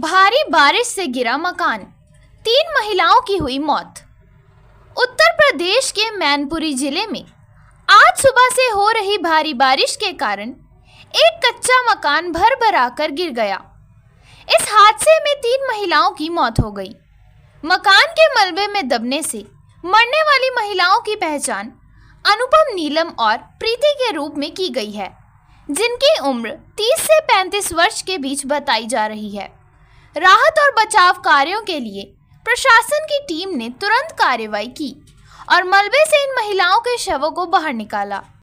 भारी बारिश से गिरा मकान तीन महिलाओं की हुई मौत उत्तर प्रदेश के मैनपुरी जिले में आज सुबह से हो रही भारी बारिश के कारण एक कच्चा मकान भर भरा गिर गया इस हादसे में तीन महिलाओं की मौत हो गई मकान के मलबे में दबने से मरने वाली महिलाओं की पहचान अनुपम नीलम और प्रीति के रूप में की गई है जिनकी उम्र 30 से 35 वर्ष के बीच बताई जा रही है राहत और बचाव कार्यों के लिए प्रशासन की टीम ने तुरंत कार्रवाई की और मलबे से इन महिलाओं के शवों को बाहर निकाला